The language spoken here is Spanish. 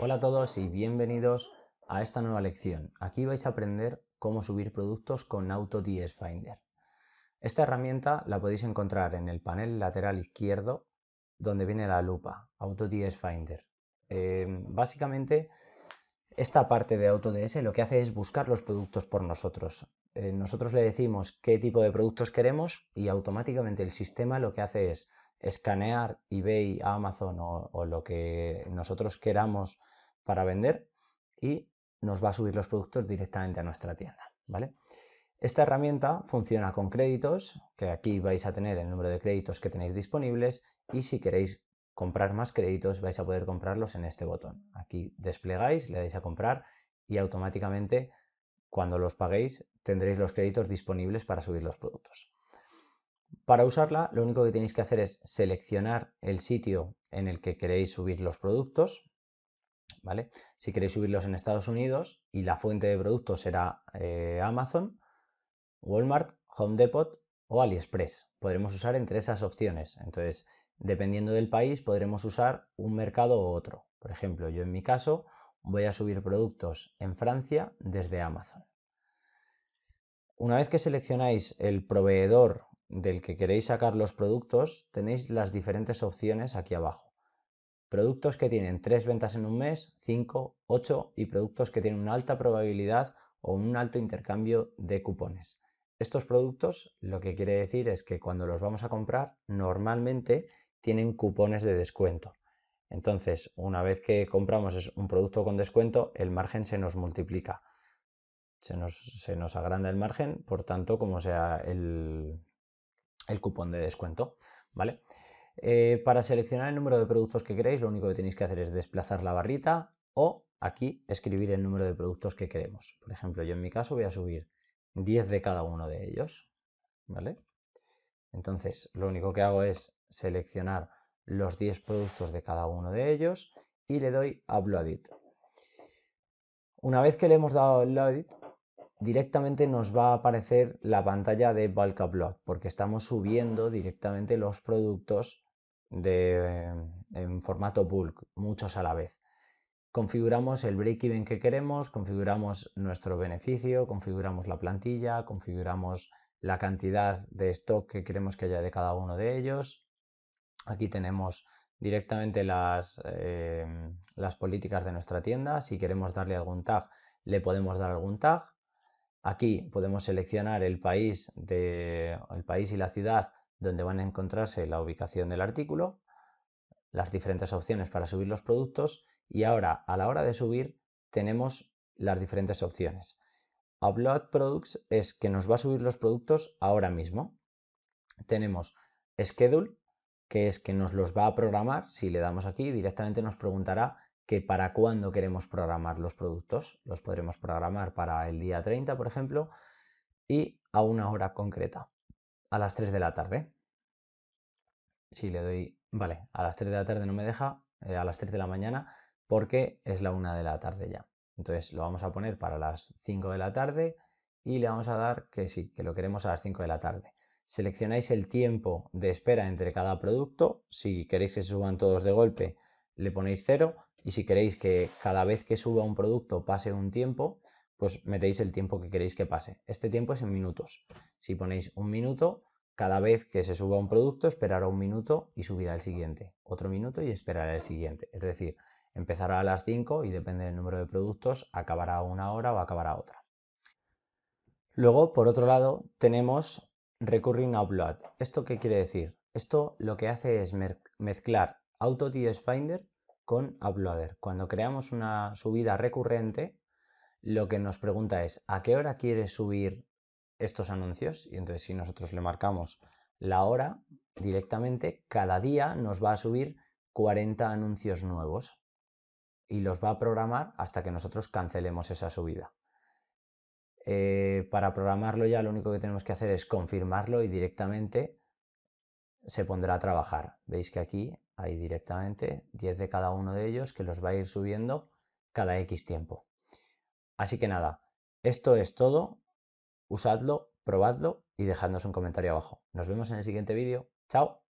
Hola a todos y bienvenidos a esta nueva lección. Aquí vais a aprender cómo subir productos con AutoDS Finder. Esta herramienta la podéis encontrar en el panel lateral izquierdo donde viene la lupa, AutoDS Finder. Em, básicamente, esta parte de AutoDS lo que hace es buscar los productos por nosotros. Eh, nosotros le decimos qué tipo de productos queremos y automáticamente el sistema lo que hace es escanear eBay, Amazon o, lo que nosotros queramos para vender y nos va a subir los productos directamente a nuestra tienda, ¿vale? Esta herramienta funciona con créditos, que aquí vais a tener el número de créditos que tenéis disponibles y si queréis comprar más créditos vais a poder comprarlos en este botón. Aquí desplegáis, le dais a comprar y automáticamente cuando los paguéis tendréis los créditos disponibles para subir los productos. Para usarla, lo único que tenéis que hacer es seleccionar el sitio en el que queréis subir los productos, ¿vale? Si queréis subirlos en Estados Unidos y la fuente de productos será eh, Amazon, Walmart, Home Depot o AliExpress. Podremos usar entre esas opciones. Entonces, dependiendo del país, podremos usar un mercado u otro. Por ejemplo, yo en mi caso voy a subir productos en Francia desde Amazon. Una vez que seleccionáis el proveedor del que queréis sacar los productos, tenéis las diferentes opciones aquí abajo. Productos que tienen tres ventas en un mes, cinco, ocho, y productos que tienen una alta probabilidad o un alto intercambio de cupones. Estos productos lo que quiere decir es que cuando los vamos a comprar normalmente tienen cupones de descuento. Entonces, una vez que compramos un producto con descuento, el margen se nos multiplica. Se nos, se nos agranda el margen, por tanto, como sea el, el cupón de descuento, ¿vale? Eh, para seleccionar el número de productos que queréis, lo único que tenéis que hacer es desplazar la barrita o aquí escribir el número de productos que queremos. Por ejemplo, yo en mi caso voy a subir 10 de cada uno de ellos, ¿vale? Entonces, lo único que hago es seleccionar los 10 productos de cada uno de ellos y le doy a Upload Una vez que le hemos dado el It, directamente nos va a aparecer la pantalla de Bulk Upload, porque estamos subiendo directamente los productos eh, en formato bulk, muchos a la vez. Configuramos el break-even que queremos, configuramos nuestro beneficio, configuramos la plantilla, configuramos la cantidad de stock que queremos que haya de cada uno de ellos. Aquí tenemos directamente las, eh, las políticas de nuestra tienda. Si queremos darle algún tag, le podemos dar algún tag. Aquí podemos seleccionar el país, y la ciudad donde van a encontrarse la ubicación del artículo, las diferentes opciones para subir los productos y ahora a la hora de subir tenemos las diferentes opciones. Upload Products es que nos va a subir los productos ahora mismo. Tenemos Schedule, que es que nos los va a programar. Si le damos aquí, directamente nos preguntará que para cuándo queremos programar los productos. Los podremos programar para el día 30, por ejemplo, y a una hora concreta, a las 3 de la tarde. Si le doy, vale, a las 3 de la tarde no me deja, eh, a las 3 de la mañana, porque es la 1 de la tarde ya. Entonces lo vamos a poner para las 5 de la tarde y le vamos a dar que sí, que lo queremos a las 5 de la tarde. Seleccionáis el tiempo de espera entre cada producto. Si queréis que se suban todos de golpe, le ponéis 0. Y si queréis que cada vez que suba un producto pase un tiempo, pues metéis el tiempo que queréis que pase. Este tiempo es en minutos. Si ponéis un minuto, cada vez que se suba un producto esperará un minuto y subirá el siguiente. Otro minuto y esperará el siguiente. Es decir, empezará a las 5 y depende del número de productos, acabará una hora o acabará otra. Luego, por otro lado, tenemos Recurring Upload. ¿Esto qué quiere decir? Esto lo que hace es mezclar AutoTS Finder con Uploader. Cuando creamos una subida recurrente, lo que nos pregunta es ¿a qué hora quiere subir estos anuncios? Y entonces si nosotros le marcamos la hora directamente, cada día nos va a subir 40 anuncios nuevos y los va a programar hasta que nosotros cancelemos esa subida. Eh, para programarlo ya lo único que tenemos que hacer es confirmarlo y directamente se pondrá a trabajar. Veis que aquí ahí directamente 10 de cada uno de ellos que los va a ir subiendo cada X tiempo. Así que nada, esto es todo. Usadlo, probadlo y dejadnos un comentario abajo. Nos vemos en el siguiente vídeo. ¡Chao!